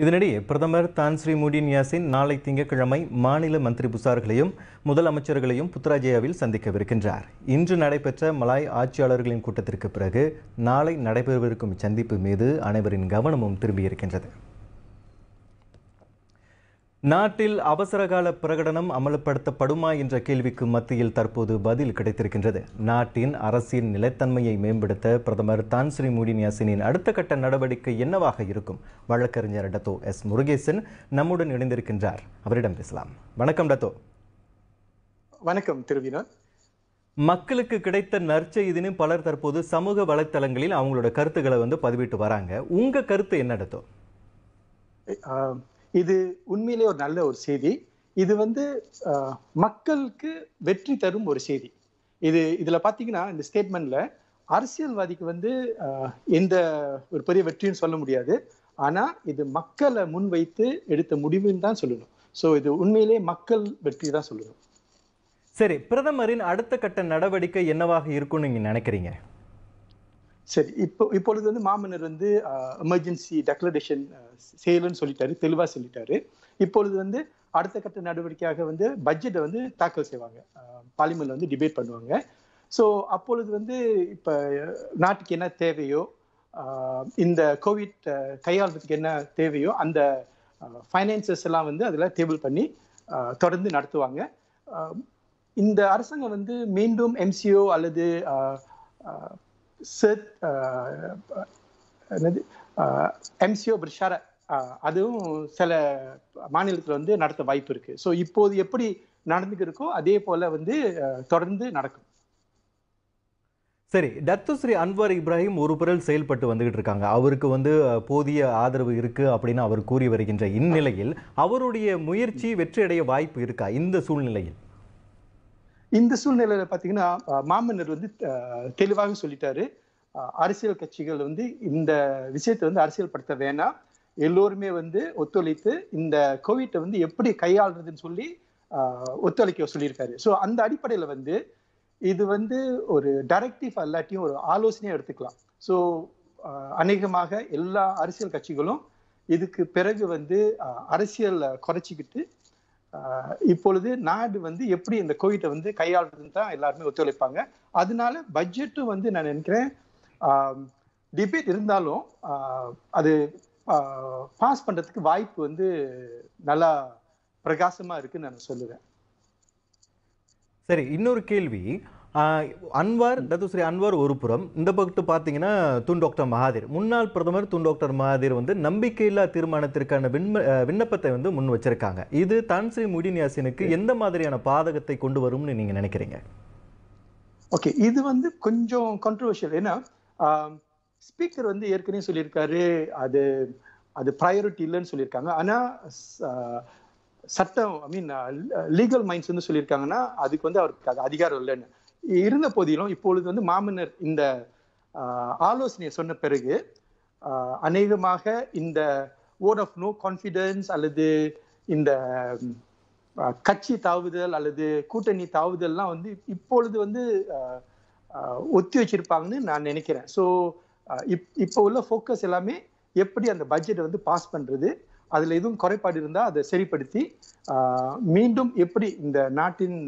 இதனிடையே பிரதமர் தான் ஸ்ரீ மூடின் யாசின் நாளை திங்கட்கிழமை மாநில மந்திரி புசார்களையும் முதலமைச்சர்களையும் புத்ராஜயாவில் சந்திக்கவிருக்கின்றார் இன்று நடைபெற்ற மலாய் ஆட்சியாளர்களின் கூட்டத்திற்கு பிறகு நாளை நடைபெறவிருக்கும் சந்திப்பு மீது அனைவரின் கவனமும் திரும்பியிருக்கின்றது நாட்டில் அவசரகால பிரகடனம் அமலப்படுத்தப்படுமா என்ற கேள்விக்கு மத்தியில் தற்போது பதில் கிடைத்திருக்கின்றது நாட்டின் அரசின் நிலைத்தன்மையை மேம்படுத்த பிரதமர் தான்ஸ்ரீ யாசினின் அடுத்த கட்ட நடவடிக்கை என்னவாக இருக்கும் வழக்கறிஞர் டத்தோ எஸ் முருகேசன் நம்முடன் இணைந்திருக்கின்றார் அவரிடம் பேசலாம் வணக்கம் டத்தோ வணக்கம் திருவினா மக்களுக்கு கிடைத்த நற்செய்தின்னு பலர் தற்போது சமூக வலைத்தளங்களில் அவங்களோட கருத்துக்களை வந்து பதிவிட்டு வராங்க உங்க கருத்து என்ன டத்தோ இது உண்மையிலே ஒரு நல்ல ஒரு செய்தி இது வந்து மக்களுக்கு வெற்றி தரும் ஒரு செய்தி இது இதில் பார்த்தீங்கன்னா இந்த ஸ்டேட்மெண்ட்ல அரசியல்வாதிக்கு வந்து எந்த ஒரு பெரிய வெற்றின்னு சொல்ல முடியாது ஆனால் இது மக்களை முன்வைத்து எடுத்த முடிவுன்னு தான் சொல்லணும் ஸோ இது உண்மையிலே மக்கள் வெற்றி தான் சொல்லணும் சரி பிரதமரின் அடுத்த கட்ட நடவடிக்கை என்னவாக இருக்கும்னு நீங்கள் நினைக்கிறீங்க சரி இப்போ இப்பொழுது வந்து மாமன்னர் வந்து எமர்ஜென்சி டெக்ளரேஷன் செய்யலன்னு சொல்லிட்டாரு தெளிவாக சொல்லிட்டாரு இப்பொழுது வந்து அடுத்த கட்ட நடவடிக்கையாக வந்து பட்ஜெட்டை வந்து தாக்கல் செய்வாங்க பார்லிமெண்ட்ல வந்து டிபேட் பண்ணுவாங்க ஸோ அப்பொழுது வந்து இப்போ நாட்டுக்கு என்ன தேவையோ இந்த கோவிட் கையாளுறதுக்கு என்ன தேவையோ அந்த ஃபைனான்சஸ் எல்லாம் வந்து அதில் டேபிள் பண்ணி தொடர்ந்து நடத்துவாங்க இந்த அரசாங்கம் வந்து மீண்டும் எம்சிஓ அல்லது சர்த் uh, uh, என்னது எம்சிஓ uh, பிரிஷார அதுவும் சில மாநிலத்தில் வந்து நடத்த வாய்ப்பு இருக்கு ஸோ இப்போது எப்படி நடந்துக்கு இருக்கோ அதே போல வந்து தொடர்ந்து நடக்கும் சரி ஸ்ரீ அன்வர் இப்ராஹிம் ஒரு பிறல் செயல்பட்டு வந்துகிட்டு இருக்காங்க அவருக்கு வந்து போதிய ஆதரவு இருக்கு அப்படின்னு அவர் கூறி வருகின்ற இந்நிலையில் அவருடைய முயற்சி வெற்றியடைய வாய்ப்பு இருக்கா இந்த சூழ்நிலையில் இந்த சூழ்நிலையில பாத்தீங்கன்னா மாமன்னர் வந்து தெளிவாக சொல்லிட்டாரு அரசியல் கட்சிகள் வந்து இந்த விஷயத்தை வந்து அரசியல் படுத்த வேணாம் எல்லோருமே வந்து ஒத்துழைத்து இந்த கோவிட்டை வந்து எப்படி கையாளுறதுன்னு சொல்லி ஒத்துழைக்க சொல்லியிருக்காரு ஸோ அந்த அடிப்படையில் வந்து இது வந்து ஒரு டைரக்டிவ் அல்லாட்டியும் ஒரு ஆலோசனையாக எடுத்துக்கலாம் ஸோ அநேகமாக எல்லா அரசியல் கட்சிகளும் இதுக்கு பிறகு வந்து அரசியல் குறைச்சிக்கிட்டு இப்பொழுது நாடு வந்து எப்படி இந்த கோவிட்டை வந்து கையாளுறதுன்னு தான் எல்லாருமே ஒத்துழைப்பாங்க அதனால பட்ஜெட்டும் வந்து நான் நினைக்கிறேன் டிபேட் இருந்தாலும் அது பாஸ் பண்ணுறதுக்கு வாய்ப்பு வந்து நல்லா பிரகாசமாக இருக்குன்னு நான் சொல்லுவேன் சரி இன்னொரு கேள்வி அன்வார் தத்துஸ்ரீ அன்வார் ஒரு புறம் இந்த பக்கத்து பார்த்தீங்கன்னா தூண் டாக்டர் மகாதீர் முன்னாள் பிரதமர் தூண் டாக்டர் மகாதீர் வந்து நம்பிக்கையில்லா தீர்மானத்திற்கான விண்ம விண்ணப்பத்தை வந்து முன் வச்சிருக்காங்க இது தான்ஸ்ரீ முடிநியாசினுக்கு எந்த மாதிரியான பாதகத்தை கொண்டு வரும்னு நீங்கள் நினைக்கிறீங்க ஓகே இது வந்து கொஞ்சம் கான்ட்ரவர்ஷியல் ஏன்னா ஸ்பீக்கர் வந்து ஏற்கனவே சொல்லியிருக்காரு அது அது ப்ரையாரிட்டி இல்லைன்னு சொல்லியிருக்காங்க ஆனால் சட்டம் ஐ மீன் லீகல் மைண்ட்ஸ் வந்து சொல்லியிருக்காங்கன்னா அதுக்கு வந்து அவருக்கு அதிகாரம் இல்லைன்னு இருந்த போதிலும் இப்பொழுது வந்து மாமன்னர் இந்த ஆலோசனையை சொன்ன பிறகு அநேகமாக இந்த ஓட் ஆஃப் நோ கான்ஃபிடென்ஸ் அல்லது இந்த கட்சி தாவுதல் அல்லது கூட்டணி தாவுதல்லாம் வந்து இப்பொழுது வந்து ஒத்தி வச்சிருப்பாங்கன்னு நான் நினைக்கிறேன் ஸோ இப் இப்போ உள்ள ஃபோக்கஸ் எல்லாமே எப்படி அந்த பட்ஜெட்டை வந்து பாஸ் பண்ணுறது அதில் எதுவும் குறைபாடு இருந்தால் அதை சரிப்படுத்தி மீண்டும் எப்படி இந்த நாட்டின்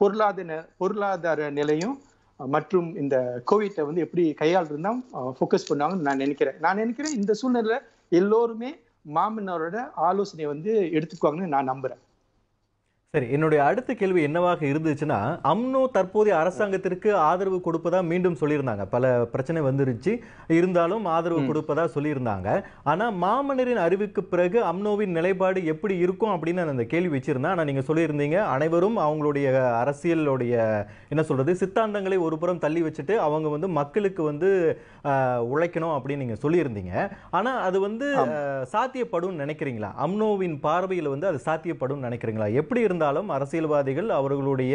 பொருளாதார பொருளாதார நிலையும் மற்றும் இந்த கோவிட்டை வந்து எப்படி கையாளுறது ஃபோக்கஸ் பண்ணுவாங்கன்னு நான் நினைக்கிறேன் நான் நினைக்கிறேன் இந்த சூழ்நிலையில் எல்லோருமே மாமன்னரோட ஆலோசனையை வந்து எடுத்துக்குவாங்கன்னு நான் நம்புறேன் சரி என்னுடைய அடுத்த கேள்வி என்னவாக இருந்துச்சுன்னா அம்னோ தற்போதைய அரசாங்கத்திற்கு ஆதரவு கொடுப்பதா மீண்டும் சொல்லியிருந்தாங்க பல பிரச்சனை வந்துருச்சு இருந்தாலும் ஆதரவு கொடுப்பதா சொல்லியிருந்தாங்க ஆனால் மாமன்னரின் அறிவுக்கு பிறகு அம்னோவின் நிலைப்பாடு எப்படி இருக்கும் அப்படின்னு அந்த கேள்வி வச்சிருந்தேன் ஆனால் நீங்கள் சொல்லியிருந்தீங்க அனைவரும் அவங்களுடைய அரசியலுடைய என்ன சொல்கிறது சித்தாந்தங்களை ஒரு புறம் தள்ளி வச்சுட்டு அவங்க வந்து மக்களுக்கு வந்து உழைக்கணும் அப்படின்னு நீங்கள் சொல்லியிருந்தீங்க ஆனால் அது வந்து சாத்தியப்படும் நினைக்கிறீங்களா அம்னோவின் பார்வையில் வந்து அது சாத்தியப்படும் நினைக்கிறீங்களா எப்படி இருந்தால் இருந்தாலும் அரசியல்வாதிகள் அவர்களுடைய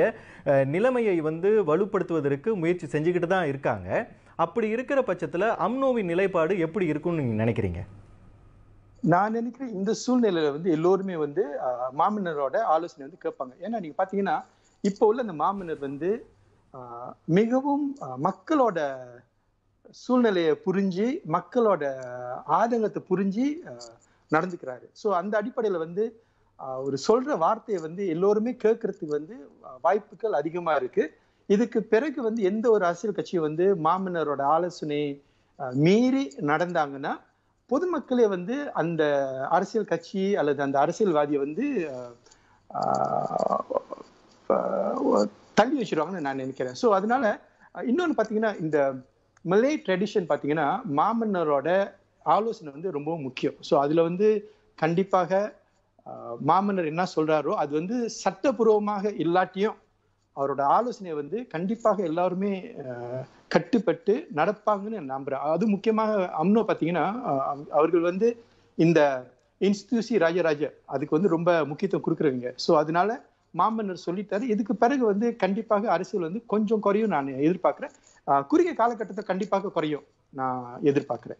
நிலைமையை வந்து வலுப்படுத்துவதற்கு முயற்சி செஞ்சுக்கிட்டு தான் இருக்காங்க அப்படி இருக்கிற பட்சத்தில் அம்னோவின் நிலைப்பாடு எப்படி இருக்கும்னு நீங்க நினைக்கிறீங்க நான் நினைக்கிறேன் இந்த சூழ்நிலையில வந்து எல்லோருமே வந்து மாமன்னரோட ஆலோசனை வந்து கேட்பாங்க ஏன்னா நீங்க பாத்தீங்கன்னா இப்போ உள்ள அந்த மாமன்னர் வந்து மிகவும் மக்களோட சூழ்நிலையை புரிஞ்சு மக்களோட ஆதங்கத்தை புரிஞ்சு நடந்துக்கிறாரு ஸோ அந்த அடிப்படையில் வந்து ஒரு சொல்ற வார்த்தையை வந்து எல்லோருமே கேட்கறதுக்கு வந்து வாய்ப்புகள் அதிகமா இருக்கு இதுக்கு பிறகு வந்து எந்த ஒரு அரசியல் கட்சியும் வந்து மாமன்னரோட ஆலோசனை மீறி நடந்தாங்கன்னா பொதுமக்களே வந்து அந்த அரசியல் கட்சி அல்லது அந்த அரசியல்வாதியை வந்து தள்ளி வச்சிருவாங்கன்னு நான் நினைக்கிறேன் ஸோ அதனால இன்னொன்று பார்த்தீங்கன்னா இந்த மலே ட்ரெடிஷன் பார்த்தீங்கன்னா மாமன்னரோட ஆலோசனை வந்து ரொம்ப முக்கியம் ஸோ அதில் வந்து கண்டிப்பாக மாமன்னர் என்ன சொல்றாரோ அது வந்து சட்டபூர்வமாக இல்லாட்டியும் அவரோட ஆலோசனை வந்து கண்டிப்பாக எல்லாருமே கட்டுப்பட்டு நடப்பாங்கன்னு நம்புறேன் அது முக்கியமாக அம்னோ பார்த்தீங்கன்னா அவர்கள் வந்து இந்த இன்ஸ்டியூசி ராஜராஜ அதுக்கு வந்து ரொம்ப முக்கியத்துவம் கொடுக்குறவங்க ஸோ அதனால மாமன்னர் சொல்லிட்டாரு இதுக்கு பிறகு வந்து கண்டிப்பாக அரசியல் வந்து கொஞ்சம் குறையும் நான் எதிர்பார்க்குறேன் குறுகிய காலகட்டத்தை கண்டிப்பாக குறையும் நான் எதிர்பார்க்குறேன்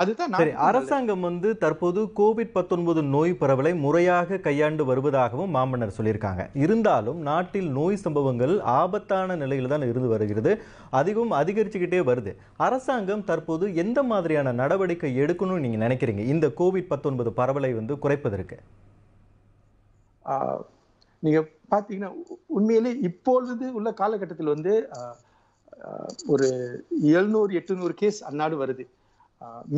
அதுதான் அரசாங்கம் வந்து தற்போது கோவிட் பத்தொன்பது நோய் பரவலை முறையாக கையாண்டு வருவதாகவும் மாமன்னர் சொல்லியிருக்காங்க இருந்தாலும் நாட்டில் நோய் சம்பவங்கள் ஆபத்தான நிலையில் தான் இருந்து வருகிறது அதிகம் அதிகரிச்சுக்கிட்டே வருது அரசாங்கம் தற்போது எந்த மாதிரியான நடவடிக்கை எடுக்கணும்னு நீங்கள் நினைக்கிறீங்க இந்த கோவிட் பத்தொன்பது பரவலை வந்து குறைப்பதற்கு நீங்கள் பார்த்தீங்கன்னா உண்மையிலே இப்பொழுது உள்ள காலகட்டத்தில் வந்து ஒரு எழுநூறு எட்டுநூறு கேஸ் அந்நாடு வருது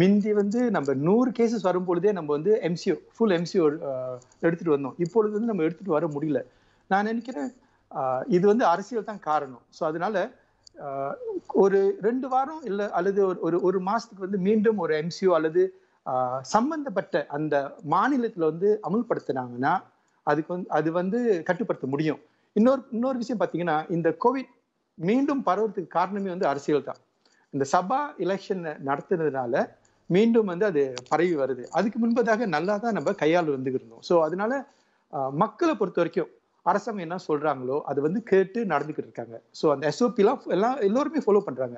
மிந்தி வந்து நம்ம நூறு கேசஸ் வரும் பொழுதே நம்ம வந்து எம்சிஓ ஃபுல் எம்சிஓ எடுத்துட்டு வந்தோம் இப்பொழுது வந்து நம்ம எடுத்துட்டு வர முடியல நான் நினைக்கிறேன் இது வந்து அரசியல் தான் காரணம் ஸோ அதனால ஒரு ரெண்டு வாரம் இல்லை அல்லது ஒரு ஒரு மாசத்துக்கு வந்து மீண்டும் ஒரு எம்சிஓ அல்லது சம்பந்தப்பட்ட அந்த மாநிலத்தில் வந்து அமுல்படுத்துனாங்கன்னா அதுக்கு வந்து அது வந்து கட்டுப்படுத்த முடியும் இன்னொரு இன்னொரு விஷயம் பார்த்தீங்கன்னா இந்த கோவிட் மீண்டும் பரவுறதுக்கு காரணமே வந்து அரசியல் தான் இந்த சபா எலெக்ஷன் நடத்துனதுனால மீண்டும் வந்து அது பரவி வருது அதுக்கு முன்பதாக நல்லா தான் நம்ம கையால் வந்துக்கிருந்தோம் ஸோ அதனால மக்களை பொறுத்த வரைக்கும் அரசாங்கம் என்ன சொல்றாங்களோ அது வந்து கேட்டு நடந்துக்கிட்டு இருக்காங்க ஸோ அந்த எஸ்ஓபிலாம் எல்லாம் எல்லோருமே ஃபாலோ பண்றாங்க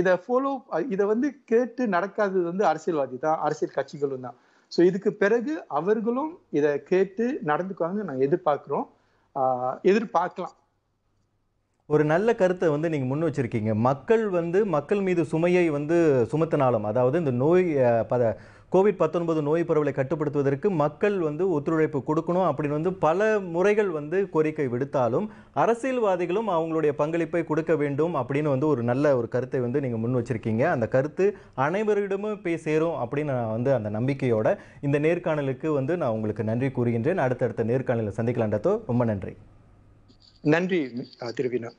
இதை ஃபாலோ இதை வந்து கேட்டு நடக்காதது வந்து அரசியல்வாதி தான் அரசியல் கட்சிகளும் தான் ஸோ இதுக்கு பிறகு அவர்களும் இதை கேட்டு நடந்துக்குவாங்க நான் எதிர்பார்க்குறோம் எதிர்பார்க்கலாம் ஒரு நல்ல கருத்தை வந்து நீங்கள் முன் வச்சுருக்கீங்க மக்கள் வந்து மக்கள் மீது சுமையை வந்து சுமத்தினாலும் அதாவது இந்த நோய் பத கோவிட் பத்தொன்பது நோய் பரவலை கட்டுப்படுத்துவதற்கு மக்கள் வந்து ஒத்துழைப்பு கொடுக்கணும் அப்படின்னு வந்து பல முறைகள் வந்து கோரிக்கை விடுத்தாலும் அரசியல்வாதிகளும் அவங்களுடைய பங்களிப்பை கொடுக்க வேண்டும் அப்படின்னு வந்து ஒரு நல்ல ஒரு கருத்தை வந்து நீங்கள் முன் வச்சுருக்கீங்க அந்த கருத்து அனைவரிடமும் போய் சேரும் அப்படின்னு நான் வந்து அந்த நம்பிக்கையோட இந்த நேர்காணலுக்கு வந்து நான் உங்களுக்கு நன்றி கூறுகின்றேன் அடுத்தடுத்த நேர்காணலில் சந்திக்கலான்றதோ ரொம்ப நன்றி நன்றி திரு வினா